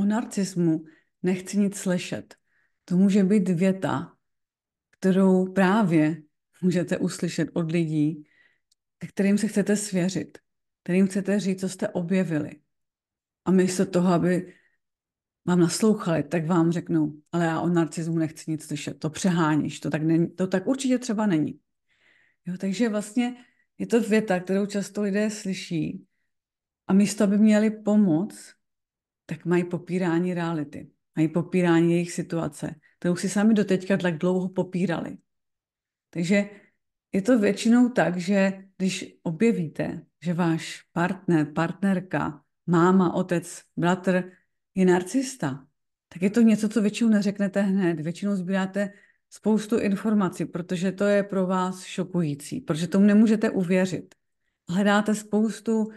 O narcismu nechci nic slyšet. To může být věta, kterou právě můžete uslyšet od lidí, kterým se chcete svěřit, kterým chcete říct, co jste objevili. A místo toho, aby vám naslouchali, tak vám řeknou, ale já o narcismu nechci nic slyšet, to přeháníš, to tak, není, to tak určitě třeba není. Jo, takže vlastně je to věta, kterou často lidé slyší a místo, aby měli pomoc, tak mají popírání reality, mají popírání jejich situace, kterou si sami doteďka tak dlouho popírali. Takže je to většinou tak, že když objevíte, že váš partner, partnerka, máma, otec, bratr je narcista, tak je to něco, co většinou neřeknete hned. Většinou sbíráte spoustu informací, protože to je pro vás šokující, protože tomu nemůžete uvěřit. Hledáte spoustu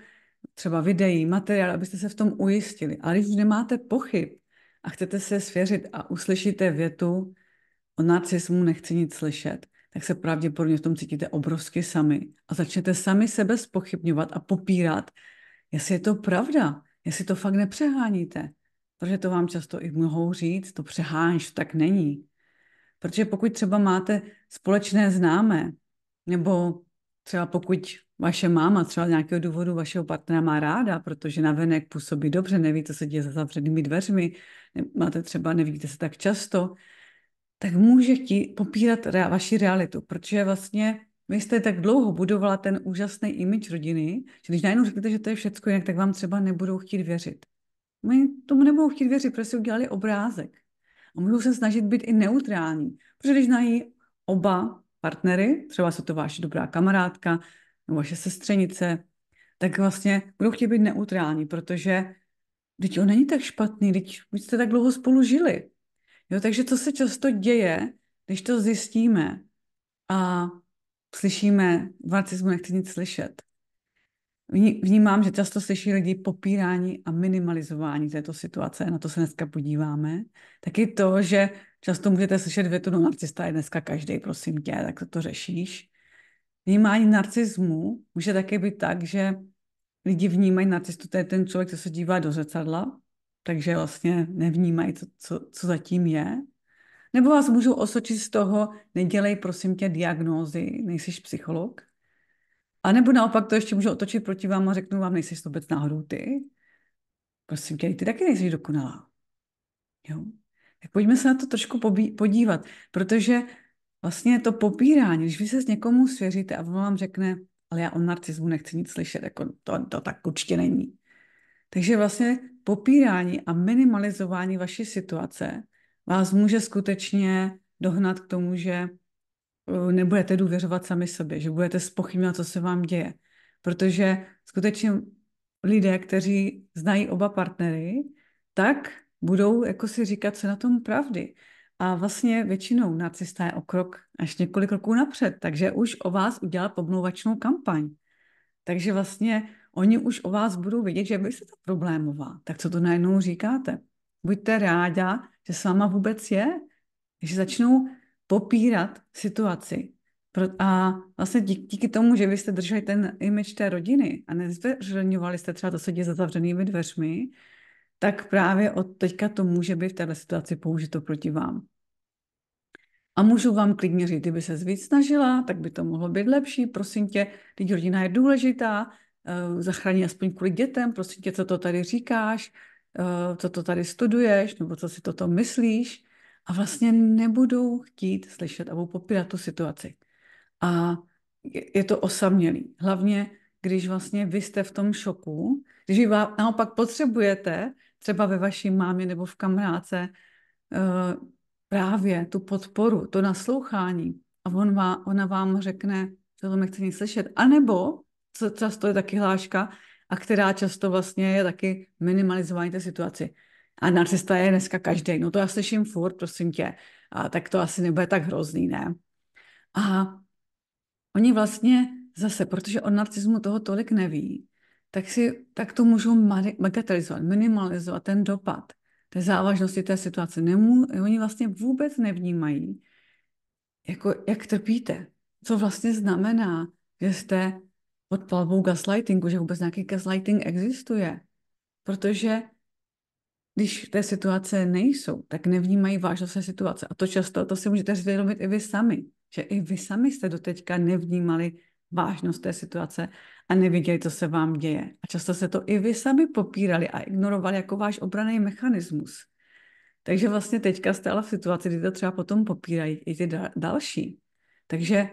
třeba videí, materiál, abyste se v tom ujistili. Ale když nemáte pochyb a chcete se svěřit a uslyšíte větu o narcismu nechci nic slyšet, tak se pravděpodobně v tom cítíte obrovsky sami a začnete sami sebe spochybňovat a popírat, jestli je to pravda, jestli to fakt nepřeháníte. Protože to vám často i mohou říct, to přeháníš, tak není. Protože pokud třeba máte společné známé, nebo třeba pokud vaše máma třeba z nějakého důvodu vašeho partnera má ráda, protože navenek působí dobře, neví, co se děje za zavřenými dveřmi, máte třeba, nevidíte se tak často, tak může ti popírat rea- vaši realitu, protože vlastně vy jste tak dlouho budovala ten úžasný image rodiny, že když najednou řeknete, že to je všechno, jinak, tak vám třeba nebudou chtít věřit. My tomu nebudou chtít věřit, protože si udělali obrázek. A můžou se snažit být i neutrální, protože když znají oba partnery, třeba se to váš dobrá kamarádka nebo vaše sestřenice, tak vlastně budou chtít být neutrální, protože teď on není tak špatný, teď už jste tak dlouho spolu žili. Jo, takže co se často děje, když to zjistíme a slyšíme, v nechci nic slyšet, vnímám, že často slyší lidi popírání a minimalizování této situace, na to se dneska podíváme, taky to, že často můžete slyšet větu, no narcista je dneska každý, prosím tě, tak to, to řešíš. Vnímání narcismu může také být tak, že lidi vnímají narcistu, to je ten člověk, co se dívá do zrcadla, takže vlastně nevnímají, co, co, co zatím je. Nebo vás můžu osočit z toho, nedělej prosím tě diagnózy, nejsiš psycholog. A nebo naopak to ještě můžu otočit proti vám a řeknu vám, nejsi to vůbec náhodou ty. Prosím tě, ty taky nejsi dokonalá. Jo? Tak pojďme se na to trošku pobí- podívat, protože vlastně to popírání, když vy se s někomu svěříte a on vám řekne, ale já o narcismu nechci nic slyšet, jako to, to tak určitě není. Takže vlastně popírání a minimalizování vaší situace vás může skutečně dohnat k tomu, že Eh, nebudete důvěřovat sami sobě, že budete spochybňovat, co se vám děje. Protože skutečně lidé, kteří znají oba partnery, tak budou jako si říkat, co na tom pravdy. A vlastně většinou narcista je o krok až několik roků napřed, takže už o vás udělá pomluvačnou kampaň. Takže vlastně oni už o vás budou vědět, že vy jste ta problémová. Tak co to najednou říkáte? Buďte ráda, že s váma vůbec je, že začnou popírat situaci. A vlastně díky, tomu, že vy jste drželi ten image té rodiny a nezveřejňovali jste třeba to, co za zavřenými dveřmi, tak právě od teďka to může být v této situaci použito proti vám. A můžu vám klidně říct, kdyby se víc snažila, tak by to mohlo být lepší. Prosím tě, teď rodina je důležitá, eh, zachrání aspoň kvůli dětem, prosím tě, co to tady říkáš, eh, co to tady studuješ, nebo co si toto myslíš a vlastně nebudou chtít slyšet a budou popírat tu situaci. A je to osamělý. Hlavně, když vlastně vy jste v tom šoku, když vy naopak potřebujete, třeba ve vaší mámě nebo v kamráce, eh, právě tu podporu, to naslouchání a on vám, ona vám řekne, že to nechce nic slyšet. A nebo, co často je taky hláška, a která často vlastně je taky minimalizování té situaci a narcista je dneska každý. No to já slyším furt, prosím tě. A tak to asi nebude tak hrozný, ne? A oni vlastně zase, protože o narcismu toho tolik neví, tak, si, tak to můžou magatelizovat, minimalizovat ten dopad té závažnosti té situace. Nemů, oni vlastně vůbec nevnímají, jako, jak trpíte. Co vlastně znamená, že jste pod palbou gaslightingu, že vůbec nějaký gaslighting existuje. Protože když té situace nejsou, tak nevnímají vážnost té situace. A to často, to si můžete zvědomit i vy sami, že i vy sami jste doteďka nevnímali vážnost té situace a neviděli, co se vám děje. A často se to i vy sami popírali a ignorovali jako váš obraný mechanismus. Takže vlastně teďka jste ale v situaci, kdy to třeba potom popírají i ty další. Takže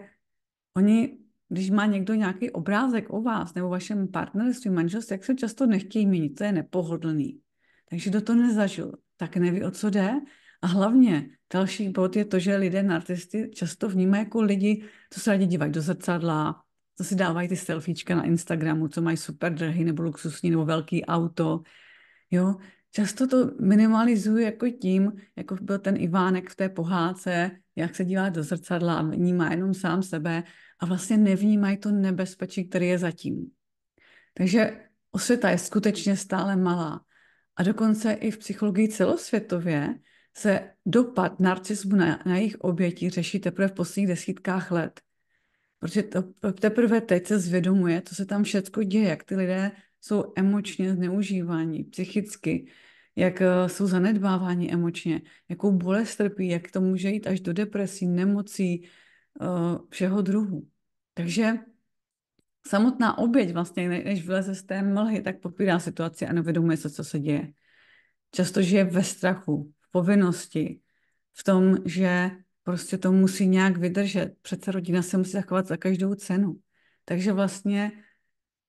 oni, když má někdo nějaký obrázek o vás nebo vašem partnerství, manželství, jak se často nechtějí měnit, to je nepohodlný. Takže kdo to nezažil, tak neví, o co jde. A hlavně další bod je to, že lidé na artisty často vnímají jako lidi, co se rádi dívají do zrcadla, co si dávají ty selfiečka na Instagramu, co mají super drahý nebo luxusní nebo velký auto. Jo, často to minimalizuje jako tím, jako byl ten Ivánek v té pohádce, jak se dívá do zrcadla a vnímá jenom sám sebe a vlastně nevnímají to nebezpečí, které je zatím. Takže osvěta je skutečně stále malá a dokonce i v psychologii celosvětově se dopad narcismu na, na jejich oběti řeší teprve v posledních desítkách let. Protože to, teprve teď se zvědomuje, co se tam všechno děje, jak ty lidé jsou emočně zneužívání, psychicky, jak eh, jsou zanedbáváni emočně, jakou bolest trpí, jak to může jít až do depresí, nemocí, eh, všeho druhu. Takže samotná oběť vlastně, než vyleze z té mlhy, tak popírá situaci a nevědomuje se, co se děje. Často žije ve strachu, v povinnosti, v tom, že prostě to musí nějak vydržet. Přece rodina se musí zachovat za každou cenu. Takže vlastně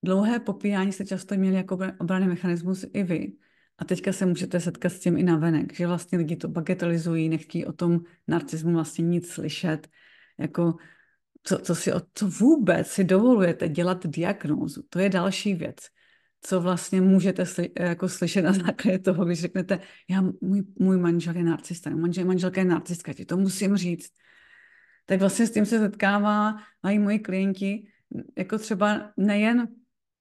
dlouhé popírání se často měli jako obraný mechanismus i vy. A teďka se můžete setkat s tím i navenek, že vlastně lidi to bagetelizují, nechtějí o tom narcismu vlastně nic slyšet, jako co, co si od co vůbec si dovolujete dělat diagnózu, to je další věc co vlastně můžete sli- jako slyšet na základě toho, když řeknete, já, můj, můj manžel je narcista, manžel, manželka je narcistka, ti to musím říct. Tak vlastně s tím se setkává mají i moji klienti, jako třeba nejen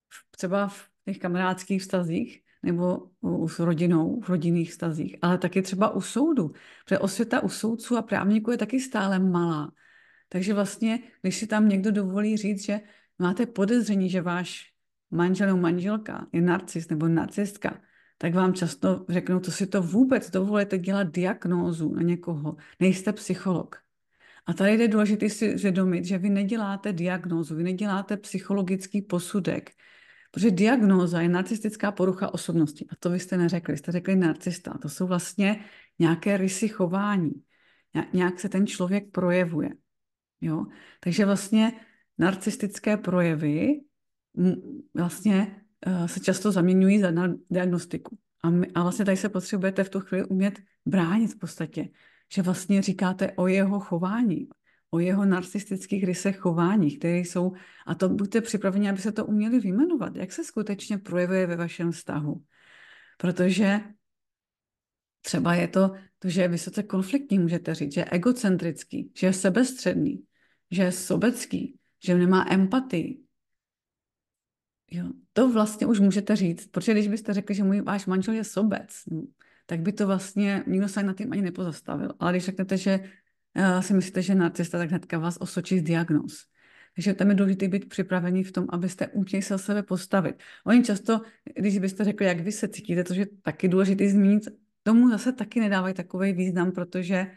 v, třeba v těch kamarádských vztazích, nebo u, s rodinou, v rodinných vztazích, ale taky třeba u soudu. Protože osvěta u soudců a právníků je taky stále malá. Takže vlastně, když si tam někdo dovolí říct, že máte podezření, že váš manžel nebo manželka je narcis nebo narcistka, tak vám často řeknou, to si to vůbec dovolíte dělat diagnózu na někoho. Nejste psycholog. A tady je důležité si zvědomit, že vy neděláte diagnózu, vy neděláte psychologický posudek, protože diagnóza je narcistická porucha osobnosti. A to vy jste neřekli, jste řekli narcista. To jsou vlastně nějaké rysy chování. Nějak se ten člověk projevuje. Jo? Takže vlastně narcistické projevy vlastně eh, se často zaměňují za diagnostiku. A, my, a vlastně tady se potřebujete v tu chvíli umět bránit v podstatě, že vlastně říkáte o jeho chování, o jeho narcistických rysech chování, které jsou, a to buďte připraveni, aby se to uměli vyjmenovat, jak se skutečně projevuje ve vašem vztahu. Protože třeba je to, to že je vysoce konfliktní, můžete říct, že je egocentrický, že je sebestředný, že je sobecký, že nemá empatii. Jo, to vlastně už můžete říct, protože když byste řekli, že můj váš manžel je sobec, no, tak by to vlastně nikdo se na tím ani nepozastavil. Ale když řeknete, že uh, si myslíte, že narcista, tak hnedka vás osočí z diagnóz. Takže tam je důležité být připravený v tom, abyste uměli se sebe postavit. Oni často, když byste řekli, jak vy se cítíte, což je taky důležité zmínit, tomu zase taky nedávají takový význam, protože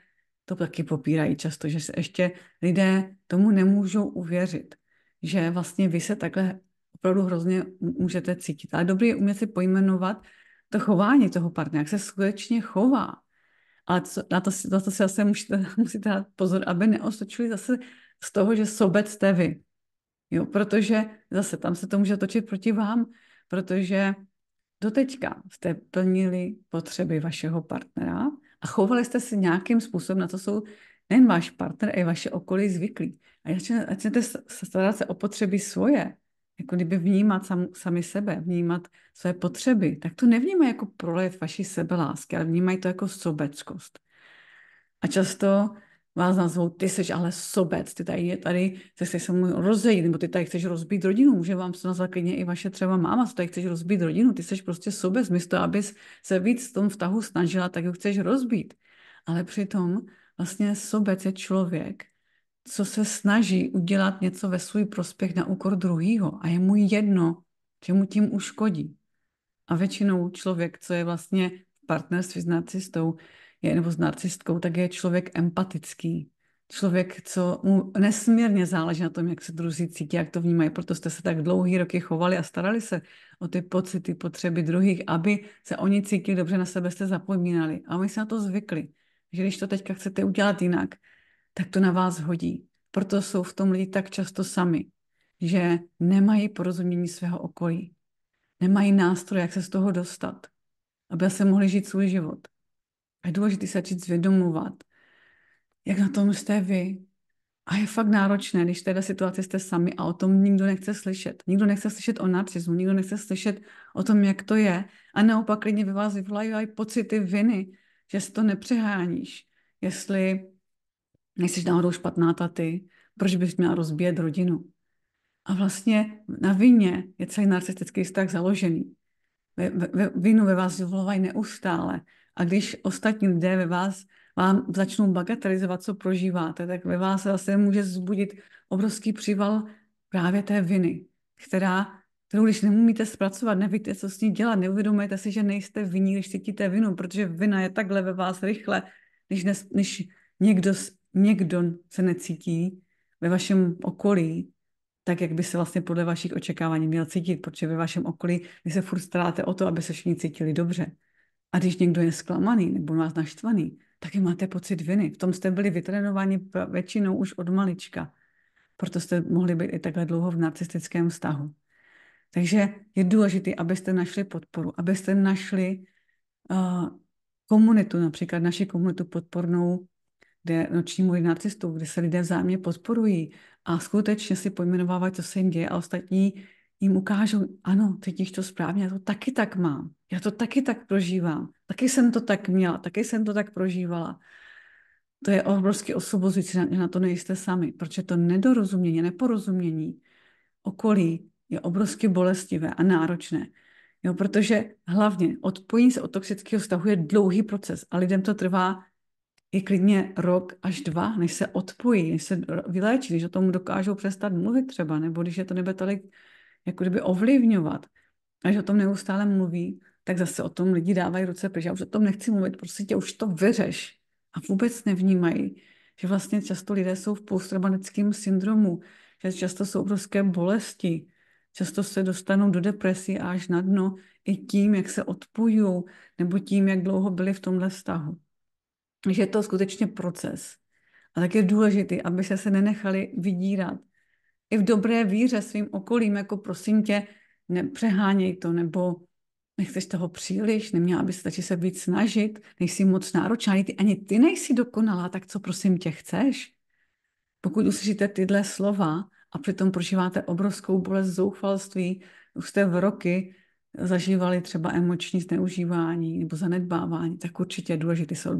to taky popírají často, že se ještě lidé tomu nemůžou uvěřit, že vlastně vy se takhle opravdu hrozně můžete cítit. Ale dobrý je umět si pojmenovat to chování toho partnera, jak se skutečně chová. Ale co, na, to, na to si asi musíte, musíte dát pozor, aby neosočili zase z toho, že sobec jste vy. Jo, protože zase tam se to může točit proti vám, protože doteďka jste plnili potřeby vašeho partnera, a chovali jste se nějakým způsobem, na co jsou nejen váš partner, i vaše okolí zvyklí. A začnete starat se o potřeby svoje, jako kdyby vnímat sam, sami sebe, vnímat své potřeby, tak to nevnímají jako prolev vaší sebelásky, ale vnímají to jako sobeckost. A často vás nazvou, ty seš ale sobec, ty tady, je, tady ty se mu rozejít, nebo ty tady chceš rozbít rodinu, může vám se nazvat klidně i vaše třeba máma, ty tady chceš rozbít rodinu, ty seš prostě sobec, místo abys se víc v tom vztahu snažila, tak ho chceš rozbít. Ale přitom vlastně sobec je člověk, co se snaží udělat něco ve svůj prospěch na úkor druhýho a je mu jedno, že mu tím uškodí. A většinou člověk, co je vlastně partnerství s narcistou, je, nebo s narcistkou, tak je člověk empatický. Člověk, co mu nesmírně záleží na tom, jak se druzí cítí, jak to vnímají, proto jste se tak dlouhý roky chovali a starali se o ty pocity, potřeby druhých, aby se oni cítili dobře, na sebe jste zapomínali. A my se na to zvykli, že když to teďka chcete udělat jinak, tak to na vás hodí. Proto jsou v tom lidi tak často sami, že nemají porozumění svého okolí. Nemají nástroje, jak se z toho dostat, aby se mohli žít svůj život. A je důležité se začít zvědomovat, jak na tom jste vy. A je fakt náročné, když v této situaci jste sami a o tom nikdo nechce slyšet. Nikdo nechce slyšet o narcismu, nikdo nechce slyšet o tom, jak to je. A naopak klidně ve vás vyvolají pocity viny, že si to nepřeháníš. Jestli nejsi náhodou špatná ta ty, proč bys měla rozbíjet rodinu? A vlastně na vině je celý narcistický vztah založený. vinu ve vás vyvolávají neustále a když ostatní lidé ve vás vám začnou bagatelizovat, co prožíváte, tak ve vás zase může zbudit obrovský příval právě té viny, která, kterou když nemůžete zpracovat, nevíte, co s ní dělat, neuvědomujete si, že nejste viní, když cítíte vinu, protože vina je takhle ve vás rychle, když, ne, když někdo, někdo se necítí ve vašem okolí, tak, jak by se vlastně podle vašich očekávání měl cítit, protože ve vašem okolí vy se furt staráte o to, aby se všichni cítili dobře. A když někdo je zklamaný nebo vás naštvaný, taky máte pocit viny. V tom jste byli vytrénováni většinou už od malička. Proto jste mohli být i takhle dlouho v narcistickém vztahu. Takže je důležité, abyste našli podporu, abyste našli uh, komunitu, například naši komunitu podpornou, kde noční můj narcistů, kde se lidé vzájemně podporují a skutečně si pojmenovávají, co se jim děje a ostatní jim ukážu, ano, teď již to správně, já to taky tak mám, já to taky tak prožívám, taky jsem to tak měla, taky jsem to tak prožívala. To je obrovský osvobozující, na, na to nejste sami, protože to nedorozumění, neporozumění okolí je obrovsky bolestivé a náročné. Jo, protože hlavně odpojení se od toxického vztahu je dlouhý proces a lidem to trvá i klidně rok až dva, než se odpojí, než se vyléčí, když o tom dokážou přestat mluvit třeba, nebo když je to nebe tolik jako kdyby ovlivňovat. A že o tom neustále mluví, tak zase o tom lidi dávají ruce pryč. Já už o tom nechci mluvit, prostě už to vyřeš. A vůbec nevnímají, že vlastně často lidé jsou v posttraumatickém syndromu, že často jsou obrovské bolesti, často se dostanou do depresí a až na dno i tím, jak se odpojují, nebo tím, jak dlouho byli v tomhle vztahu. že je to skutečně proces. A tak je důležité, aby se se nenechali vydírat, i v dobré víře svým okolím, jako prosím tě, nepřeháněj to, nebo nechceš toho příliš, neměla by stačí se víc snažit, nejsi moc náročná, ty, ani ty nejsi dokonalá, tak co prosím tě chceš? Pokud uslyšíte tyhle slova a přitom prožíváte obrovskou bolest zoufalství, už jste v roky zažívali třeba emoční zneužívání nebo zanedbávání, tak určitě je důležité se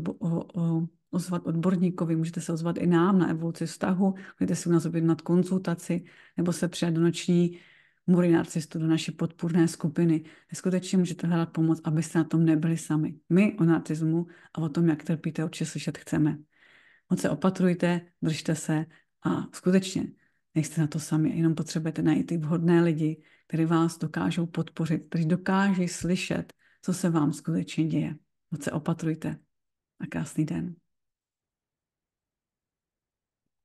ozvat odborníkovi, můžete se ozvat i nám na evoluci vztahu, můžete si u nás objednat konzultaci nebo se přijat do noční mury narcistu, do naší podpůrné skupiny. Skutečně můžete hledat pomoc, abyste na tom nebyli sami. My o narcismu a o tom, jak trpíte, určitě slyšet chceme. Moc se opatrujte, držte se a skutečně nejste na to sami, jenom potřebujete najít ty vhodné lidi, kteří vás dokážou podpořit, kteří dokáží slyšet, co se vám skutečně děje. Moc se opatrujte a krásný den.